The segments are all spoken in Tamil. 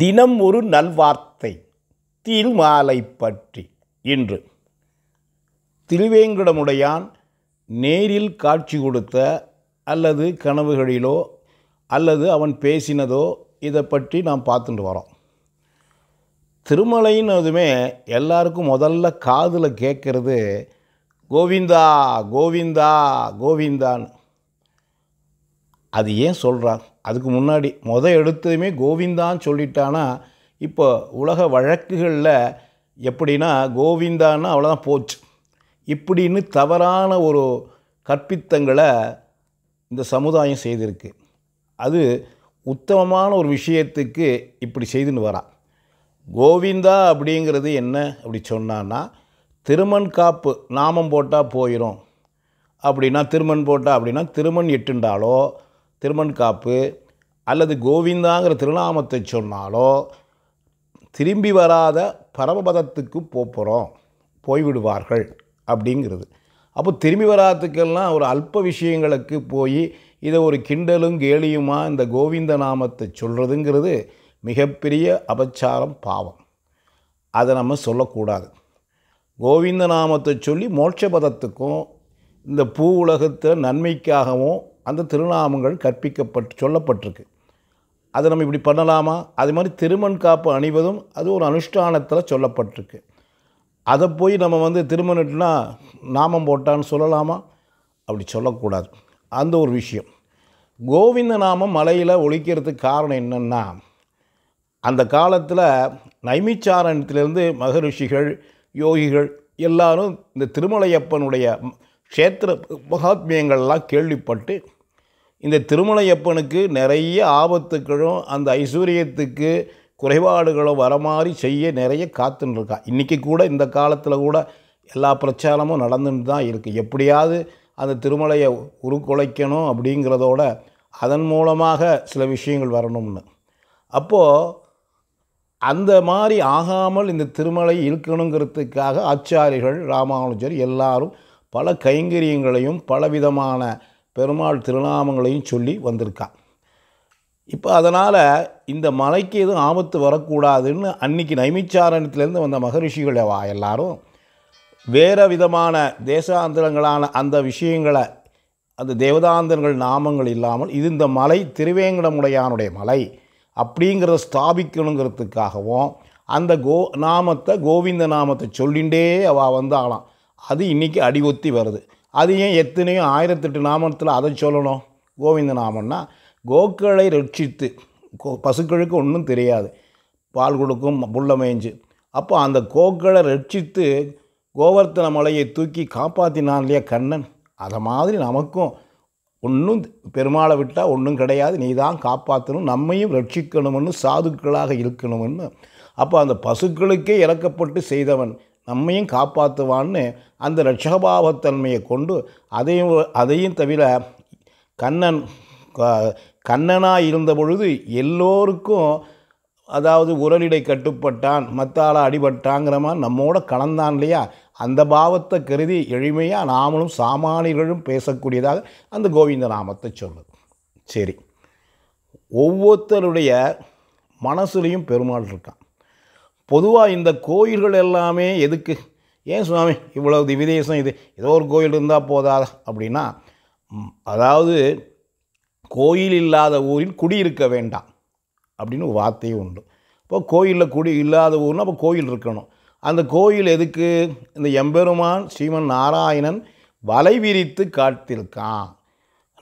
தினம் ஒரு நல்வார்த்தை தீல்மாலை பற்றி இன்று திருவேங்கடமுடையான் நேரில் காட்சி கொடுத்த அல்லது கனவுகளிலோ அல்லது அவன் பேசினதோ இதை பற்றி நாம் பார்த்துட்டு வரோம் திருமலைன்னதுமே எல்லாருக்கும் முதல்ல காதில் கேட்குறது கோவிந்தா கோவிந்தா கோவிந்தான்னு அது ஏன் சொல்கிறார் அதுக்கு முன்னாடி முத எடுத்ததுமே கோவிந்தான்னு சொல்லிட்டானா இப்போ உலக வழக்குகளில் எப்படின்னா கோவிந்தான்னா அவ்வளோதான் போச்சு இப்படின்னு தவறான ஒரு கற்பித்தங்களை இந்த சமுதாயம் செய்திருக்கு அது உத்தமமான ஒரு விஷயத்துக்கு இப்படி செய்துன்னு வரான் கோவிந்தா அப்படிங்கிறது என்ன அப்படி சொன்னான்னா திருமண் காப்பு நாமம் போட்டால் போயிடும் அப்படின்னா திருமண் போட்டால் அப்படின்னா திருமண் எட்டுண்டாலோ திருமண்காப்பு அல்லது கோவிந்தாங்கிற திருநாமத்தை சொன்னாலோ திரும்பி வராத பரமபதத்துக்கு போகிறோம் போய்விடுவார்கள் அப்படிங்கிறது அப்போ திரும்பி வராதுக்கெல்லாம் ஒரு அல்ப விஷயங்களுக்கு போய் இதை ஒரு கிண்டலும் கேலியுமா இந்த கோவிந்த நாமத்தை சொல்கிறதுங்கிறது மிகப்பெரிய அபச்சாரம் பாவம் அதை நம்ம சொல்லக்கூடாது கோவிந்த நாமத்தை சொல்லி மோட்சபதத்துக்கும் இந்த பூ உலகத்தை நன்மைக்காகவும் அந்த திருநாமங்கள் கற்பிக்கப்பட்டு சொல்லப்பட்டிருக்கு அதை நம்ம இப்படி பண்ணலாமா அது மாதிரி திருமண் காப்பு அணிவதும் அது ஒரு அனுஷ்டானத்தில் சொல்லப்பட்டிருக்கு அதை போய் நம்ம வந்து திருமணம்னா நாமம் போட்டான்னு சொல்லலாமா அப்படி சொல்லக்கூடாது அந்த ஒரு விஷயம் கோவிந்த நாமம் மலையில் ஒழிக்கிறதுக்கு காரணம் என்னென்னா அந்த காலத்தில் நைமிச்சாரணத்திலேருந்து மகரிஷிகள் யோகிகள் எல்லாரும் இந்த திருமலையப்பனுடைய க்ஷேத்திர மகாத்மியங்கள்லாம் கேள்விப்பட்டு இந்த திருமலையப்பனுக்கு நிறைய ஆபத்துக்களும் அந்த ஐஸ்வர்யத்துக்கு குறைபாடுகளும் வர மாதிரி செய்ய நிறைய காத்துன்னு இருக்கா இன்றைக்கி கூட இந்த காலத்தில் கூட எல்லா பிரச்சாரமும் நடந்துட்டு தான் இருக்குது எப்படியாவது அந்த திருமலையை உருக்குலைக்கணும் அப்படிங்கிறதோட அதன் மூலமாக சில விஷயங்கள் வரணும்னு அப்போது அந்த மாதிரி ஆகாமல் இந்த திருமலை இருக்கணுங்கிறதுக்காக ஆச்சாரிகள் ராமானுஜர் எல்லாரும் பல கைங்கரியங்களையும் பலவிதமான பெருமாள் திருநாமங்களையும் சொல்லி வந்திருக்கான் இப்போ அதனால் இந்த மலைக்கு எதுவும் ஆபத்து வரக்கூடாதுன்னு அன்னைக்கு நைமிச்சாரணத்திலேருந்து வந்த மகரிஷிகளை வா எல்லாரும் வேறு விதமான தேசாந்திரங்களான அந்த விஷயங்களை அந்த தேவதாந்திரங்கள் நாமங்கள் இல்லாமல் இது இந்த மலை திருவேங்கடமுடையானுடைய மலை அப்படிங்கிறத ஸ்தாபிக்கணுங்கிறதுக்காகவும் அந்த கோ நாமத்தை கோவிந்த நாமத்தை சொல்லிகிட்டே அவள் வந்தாலாம் அது இன்றைக்கி அடி ஒத்தி வருது அது ஏன் ஆயிரத்தெட்டு நாமத்தில் அதை சொல்லணும் கோவிந்த நாமம்னா கோக்களை ரட்சித்து கோ பசுக்களுக்கு ஒன்றும் தெரியாது பால் கொடுக்கும் புள்ளமேஞ்சு அப்போ அந்த கோக்களை ரட்சித்து கோவர்த்தன மலையை தூக்கி காப்பாற்றினான் இல்லையா கண்ணன் அதை மாதிரி நமக்கும் ஒன்றும் பெருமாளை விட்டால் ஒன்றும் கிடையாது நீ தான் காப்பாற்றணும் நம்மையும் ரட்சிக்கணும்னு சாதுக்களாக இருக்கணும்னு அப்போ அந்த பசுக்களுக்கே இறக்கப்பட்டு செய்தவன் நம்மையும் காப்பாற்றுவான்னு அந்த ரட்சகபாவத்தன்மையை கொண்டு அதையும் அதையும் தவிர கண்ணன் கண்ணனாக இருந்த பொழுது எல்லோருக்கும் அதாவது உரலிடை கட்டுப்பட்டான் மத்தால அடிபட்டாங்கிற மாதிரி நம்மோட கலந்தான் இல்லையா அந்த பாவத்தை கருதி எளிமையாக நாமளும் சாமானியர்களும் பேசக்கூடியதாக அந்த கோவிந்த நாமத்தை சொல்லுது சரி ஒவ்வொருத்தருடைய மனசுலேயும் பெருமாள் இருக்கான் பொதுவாக இந்த கோயில்கள் எல்லாமே எதுக்கு ஏன் சுவாமி இவ்வளவு விதேசம் இது ஏதோ ஒரு கோயில் இருந்தால் போதாதா அப்படின்னா அதாவது கோயில் இல்லாத ஊரில் குடியிருக்க வேண்டாம் அப்படின்னு வார்த்தையும் உண்டு இப்போ கோயிலில் குடி இல்லாத ஊர்னா அப்போ கோயில் இருக்கணும் அந்த கோயில் எதுக்கு இந்த எம்பெருமான் ஸ்ரீமன் நாராயணன் வலை விரித்து காத்திருக்கான்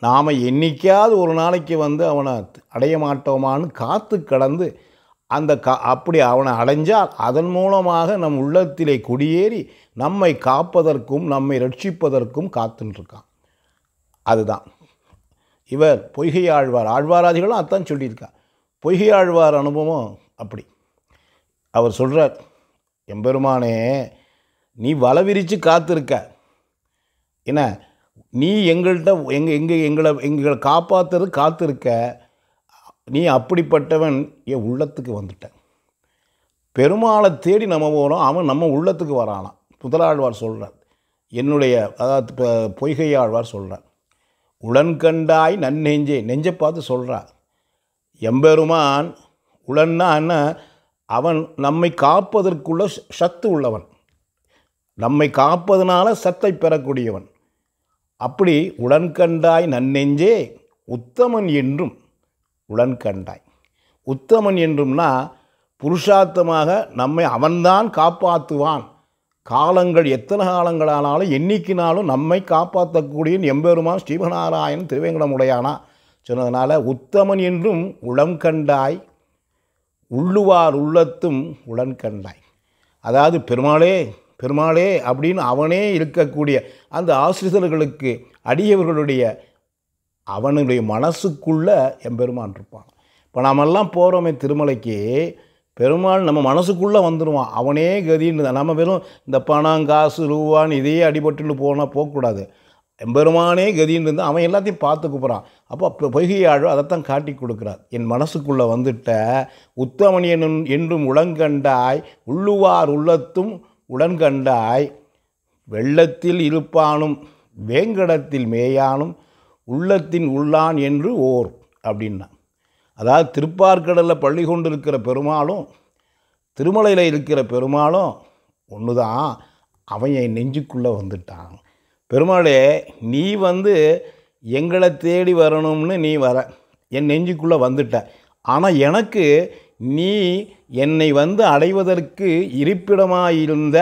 நாம் என்றைக்காவது ஒரு நாளைக்கு வந்து அவனை அடைய மாட்டோமான்னு காத்து கடந்து அந்த கா அப்படி அவனை அடைஞ்சால் அதன் மூலமாக நம் உள்ளத்திலே குடியேறி நம்மை காப்பதற்கும் நம்மை ரட்சிப்பதற்கும் காத்துன்ட்ருக்கான் அதுதான் இவர் பொய்கையாழ்வார் ஆழ்வாராதிகளும் அதான் சொல்லியிருக்கா ஆழ்வார் அனுபவம் அப்படி அவர் சொல்கிறார் எம்பெருமானே நீ வலை விரித்து காத்திருக்க என்ன நீ எங்கள்கிட்ட எங்கள் எங்கள் எங்களை எங்களை காப்பாற்றுறது காத்திருக்க நீ அப்படிப்பட்டவன் என் உள்ளத்துக்கு வந்துட்ட பெருமாளை தேடி நம்ம போகிறோம் அவன் நம்ம உள்ளத்துக்கு வரானா முதலாழ்வார் சொல்கிறார் என்னுடைய அதாவது இப்போ பொய்கையாழ்வார் சொல்கிறார் உளன்கண்டாய் நன்னெஞ்சே நெஞ்சை பார்த்து சொல்கிறார் எம்பெருமான் உளன்னா என்ன அவன் நம்மை காப்பதற்குள்ள சத்து உள்ளவன் நம்மை காப்பதனால சத்தை பெறக்கூடியவன் அப்படி உடன்கண்டாய் நன்னெஞ்சே உத்தமன் என்றும் உடன் கண்டாய் உத்தமன் என்றும்னா புருஷார்த்தமாக நம்மை அவன்தான் காப்பாற்றுவான் காலங்கள் எத்தனை காலங்களானாலும் என்றைக்கினாலும் நம்மை காப்பாற்றக்கூடிய எம்பெருமான் திருவேங்கடம் உடையானா சொன்னதுனால உத்தமன் என்றும் உளம் கண்டாய் உள்ளுவார் உள்ளத்தும் உடன் கண்டாய் அதாவது பெருமாளே பெருமாளே அப்படின்னு அவனே இருக்கக்கூடிய அந்த ஆசிரியர்களுக்கு அடியவர்களுடைய அவனுடைய மனசுக்குள்ளே எம்பெருமான் இருப்பான் இப்போ நாமெல்லாம் போகிறோமே திருமலைக்கு பெருமாள் நம்ம மனசுக்குள்ளே வந்துடுவான் அவனே கதின்னு நம்ம வெறும் இந்த பணம் காசு ரூவான்னு இதையே அடிபட்டுன்னு போனால் போகக்கூடாது எம்பெருமானே கதின்னு இருந்து அவன் எல்லாத்தையும் பார்த்து கூப்பிட்றான் அப்போ பொய்கையாழோ அதைத்தான் காட்டி கொடுக்குறார் என் மனசுக்குள்ளே வந்துட்ட உத்தமணி என்றும் உளங்கண்டாய் உள்ளுவார் உள்ளத்தும் உடன்கண்டாய் வெள்ளத்தில் இருப்பானும் வேங்கடத்தில் மேயானும் உள்ளத்தின் உள்ளான் என்று ஓர் அப்படின்னா அதாவது திருப்பார்கடலில் பள்ளி கொண்டிருக்கிற பெருமாளும் திருமலையில் இருக்கிற பெருமாளும் ஒன்று தான் அவன் என் நெஞ்சுக்குள்ளே வந்துட்டான் பெருமாளே நீ வந்து எங்களை தேடி வரணும்னு நீ வர என் நெஞ்சுக்குள்ளே வந்துட்ட ஆனால் எனக்கு நீ என்னை வந்து அடைவதற்கு இருப்பிடமாக இருந்த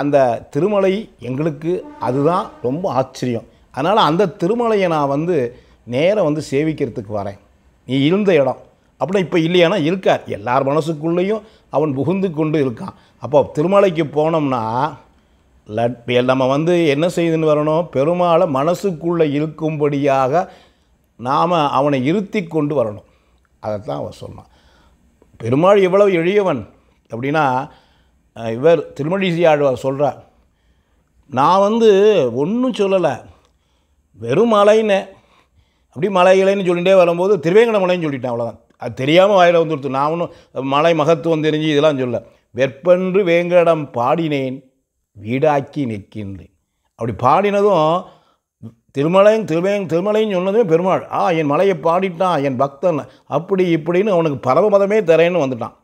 அந்த திருமலை எங்களுக்கு அதுதான் ரொம்ப ஆச்சரியம் அதனால் அந்த திருமலையை நான் வந்து நேராக வந்து சேவிக்கிறதுக்கு வரேன் நீ இருந்த இடம் அப்படின்னா இப்போ இல்லையானா இருக்கார் எல்லார் மனசுக்குள்ளேயும் அவன் புகுந்து கொண்டு இருக்கான் அப்போ திருமலைக்கு போனோம்னா லட் நம்ம வந்து என்ன செய்துன்னு வரணும் பெருமாளை மனசுக்குள்ளே இருக்கும்படியாக நாம் அவனை இருத்தி கொண்டு வரணும் அதைத்தான் அவன் சொன்னான் பெருமாள் எவ்வளவு எளியவன் அப்படின்னா இவர் திருமழிசை ஆழ்வார் சொல்கிறார் நான் வந்து ஒன்றும் சொல்லலை வெறும் மலைன்னு அப்படி மலை இலைன்னு சொல்லிகிட்டே வரும்போது திருவேங்கட மலைன்னு சொல்லிட்டேன் அவ்வளோதான் அது தெரியாமல் வாயில் வந்துடுத்து நான் ஒன்றும் மலை மகத்துவம் தெரிஞ்சு இதெல்லாம் சொல்ல வெற்பன்று வேங்கடம் பாடினேன் வீடாக்கி நிற்கின்றேன் அப்படி பாடினதும் திருமலையும் திருவேங் திருமலைன்னு சொன்னதுமே பெருமாள் ஆ என் மலையை பாடிட்டான் என் பக்தன் அப்படி இப்படின்னு அவனுக்கு பரமபதமே தரேன்னு வந்துட்டான்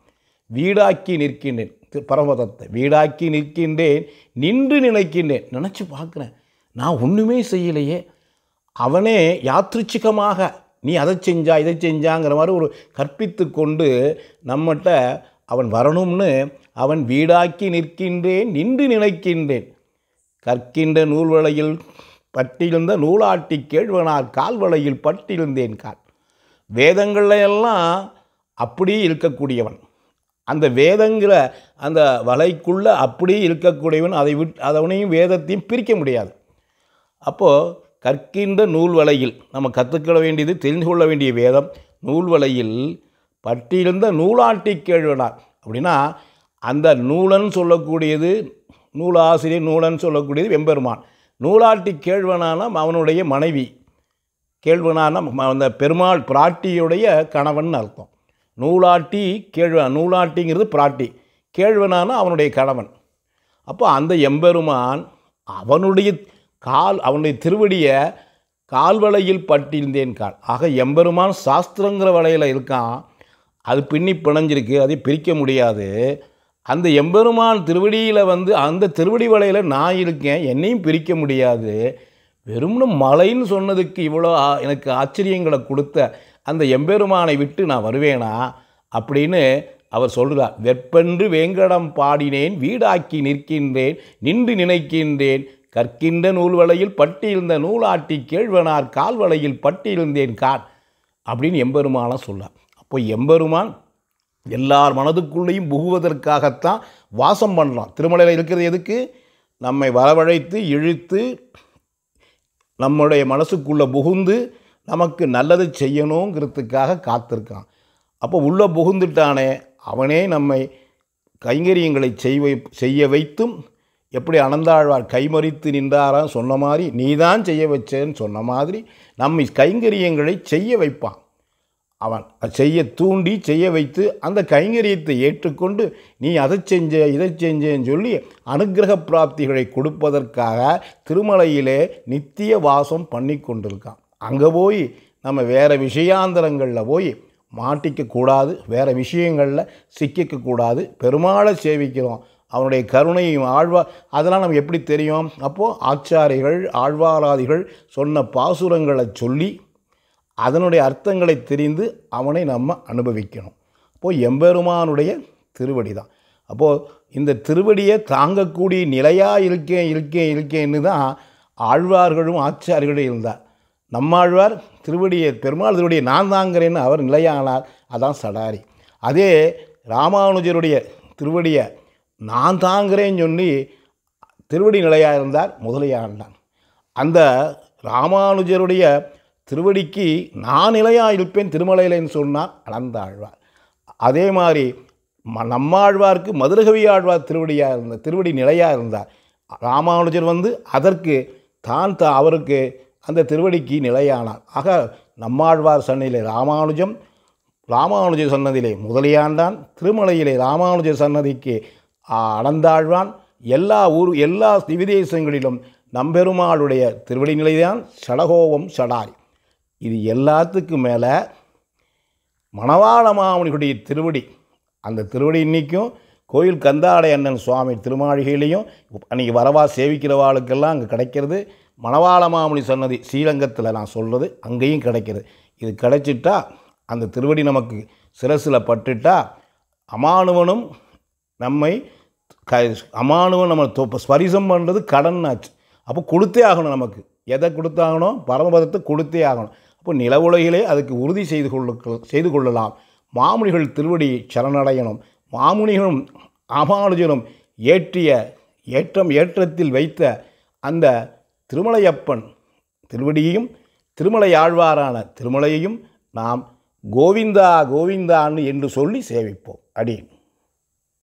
வீடாக்கி நிற்கின்றேன் பரமபதத்தை வீடாக்கி நிற்கின்றேன் நின்று நினைக்கின்றேன் நினச்சி பார்க்குறேன் நான் ஒன்றுமே செய்யலையே அவனே யாத்ருச்சிகமாக நீ அதை செஞ்சா இதை செஞ்சாங்கிற மாதிரி ஒரு கற்பித்து கொண்டு நம்மகிட்ட அவன் வரணும்னு அவன் வீடாக்கி நிற்கின்றேன் நின்று நினைக்கின்றேன் கற்கின்ற நூல்வளையில் பட்டிருந்த நூலாட்டி கேழ்வனார் கால்வளையில் பட்டிருந்தேன் கால் வேதங்களையெல்லாம் எல்லாம் அப்படியே இருக்கக்கூடியவன் அந்த வேதங்கிற அந்த வலைக்குள்ளே அப்படியே இருக்கக்கூடியவன் அதை விட் அதனையும் வேதத்தையும் பிரிக்க முடியாது அப்போது கற்கின்ற நூல்வலையில் நம்ம கற்றுக்கொள்ள வேண்டியது தெரிந்து கொள்ள வேண்டிய வேதம் நூல்வலையில் பட்டியிருந்த நூலாட்டி கேழ்வனார் அப்படின்னா அந்த நூலன் சொல்லக்கூடியது நூலாசிரியர் நூலன் சொல்லக்கூடியது வெம்பெருமான் நூலாட்டி கேழ்வனான அவனுடைய மனைவி கேழ்வனான அந்த பெருமாள் பிராட்டியுடைய கணவன் அர்த்தம் நூலாட்டி கேழ்வ நூலாட்டிங்கிறது பிராட்டி கேழ்வனான அவனுடைய கணவன் அப்போ அந்த எம்பெருமான் அவனுடைய கால் அவனுடைய திருவடியை கால்வலையில் பட்டிருந்தேன் கால் ஆக எம்பெருமான் சாஸ்திரங்கிற வலையில் இருக்கான் அது பின்னி பிணைஞ்சிருக்கு அதை பிரிக்க முடியாது அந்த எம்பெருமான் திருவடியில் வந்து அந்த திருவடி வலையில் நான் இருக்கேன் என்னையும் பிரிக்க முடியாது வெறும்னு மலைன்னு சொன்னதுக்கு இவ்வளோ எனக்கு ஆச்சரியங்களை கொடுத்த அந்த எம்பெருமானை விட்டு நான் வருவேனா அப்படின்னு அவர் சொல்கிறார் வெப்பென்று வேங்கடம் பாடினேன் வீடாக்கி நிற்கின்றேன் நின்று நினைக்கின்றேன் கற்கின்ற நூல்வலையில் பட்டியிருந்த நூலாட்டி கேழ்வனார் கால்வலையில் பட்டியிருந்தேன் கான் அப்படின்னு எம்பெருமானம் சொல்ல அப்போ எம்பெருமான் எல்லார் மனதுக்குள்ளேயும் புகுவதற்காகத்தான் வாசம் பண்ணலாம் திருமலையில் இருக்கிறது எதுக்கு நம்மை வரவழைத்து இழுத்து நம்முடைய மனசுக்குள்ளே புகுந்து நமக்கு நல்லது செய்யணுங்கிறதுக்காக காத்திருக்கான் அப்போ உள்ளே புகுந்துட்டானே அவனே நம்மை கைங்கரியங்களை செய்வை செய்ய வைத்தும் எப்படி அனந்தாழ்வார் கைமறித்து நின்றாராம் சொன்ன மாதிரி நீ தான் செய்ய வச்சேன்னு சொன்ன மாதிரி நம்ம கைங்கரியங்களை செய்ய வைப்பான் அவன் செய்ய தூண்டி செய்ய வைத்து அந்த கைங்கரியத்தை ஏற்றுக்கொண்டு நீ அதை செஞ்ச இதை செஞ்சேன்னு சொல்லி அனுகிரக பிராப்திகளை கொடுப்பதற்காக திருமலையிலே நித்திய வாசம் பண்ணி கொண்டிருக்கான் அங்கே போய் நம்ம வேறு விஷயாந்தரங்களில் போய் மாட்டிக்கக்கூடாது வேறு விஷயங்களில் சிக்கிக்கக்கூடாது பெருமாளை சேவிக்கிறோம் அவனுடைய கருணையும் ஆழ்வா அதெல்லாம் நம்ம எப்படி தெரியும் அப்போது ஆச்சாரிகள் ஆழ்வாராதிகள் சொன்ன பாசுரங்களை சொல்லி அதனுடைய அர்த்தங்களை தெரிந்து அவனை நம்ம அனுபவிக்கணும் அப்போது எம்பெருமானுடைய திருவடி தான் அப்போது இந்த திருவடியை தாங்கக்கூடிய நிலையாக இருக்கேன் இருக்கேன் இருக்கேன்னு தான் ஆழ்வார்களும் ஆச்சாரிகளும் இருந்தார் நம்மாழ்வார் திருவடியை பெருமாள் திருவடியை நான் தாங்கிறேன்னு அவர் நிலையானார் அதான் சடாரி அதே ராமானுஜருடைய திருவடியை நான் தாங்கிறேன்னு சொல்லி திருவடி நிலையாக இருந்தார் முதலியாண்டான் அந்த ராமானுஜருடைய திருவடிக்கு நான் நிலையாக இருப்பேன் திருமலையிலேன்னு சொன்னார் அளந்தாழ்வார் அதே மாதிரி ம நம்மாழ்வார்க்கு மதுரகவி ஆழ்வார் திருவடியாக இருந்த திருவடி நிலையாக இருந்தார் ராமானுஜர் வந்து அதற்கு தான் த அவருக்கு அந்த திருவடிக்கு நிலையானார் ஆக நம்மாழ்வார் சன்னதியிலே ராமானுஜம் ராமானுஜ சன்னதியிலே முதலியாண்டான் திருமலையிலே ராமானுஜ சன்னதிக்கு அளந்தாழ்வான் எல்லா ஊர் எல்லா விதேசங்களிலும் நம்பெருமாளுடைய திருவடி நிலைதான் சடகோபம் சடாய் இது எல்லாத்துக்கும் மேலே மணவாள மாமனிகளுடைய திருவடி அந்த திருவடி இன்றைக்கும் கோயில் கந்தாடை அண்ணன் சுவாமி திருமாளிகையிலையும் அன்றைக்கி வரவா சேவிக்கிறவாளுக்கெல்லாம் அங்கே கிடைக்கிறது மணவாள மாமுனி சன்னதி ஸ்ரீரங்கத்தில் நான் சொல்கிறது அங்கேயும் கிடைக்கிறது இது கிடைச்சிட்டா அந்த திருவடி நமக்கு சிரசில் பட்டுட்டா அமானுவனும் நம்மை க அமானுவன் நம்ம தொப்ப ஸ்வரிசம் பண்ணுறது கடன் ஆச்சு அப்போ கொடுத்தே ஆகணும் நமக்கு எதை கொடுத்தாகணும் பரமபதத்தை கொடுத்தே ஆகணும் அப்போ நிலவுலகிலே அதுக்கு உறுதி செய்து கொள்ள செய்து கொள்ளலாம் மாமுனிகள் திருவடி சரணடையணும் மாமுனிகளும் அமானுஜனும் ஏற்றிய ஏற்றம் ஏற்றத்தில் வைத்த அந்த திருமலையப்பன் திருவடியையும் திருமலை ஆழ்வாரான திருமலையையும் நாம் கோவிந்தா கோவிந்தான்னு என்று சொல்லி சேவிப்போம் அடியேன்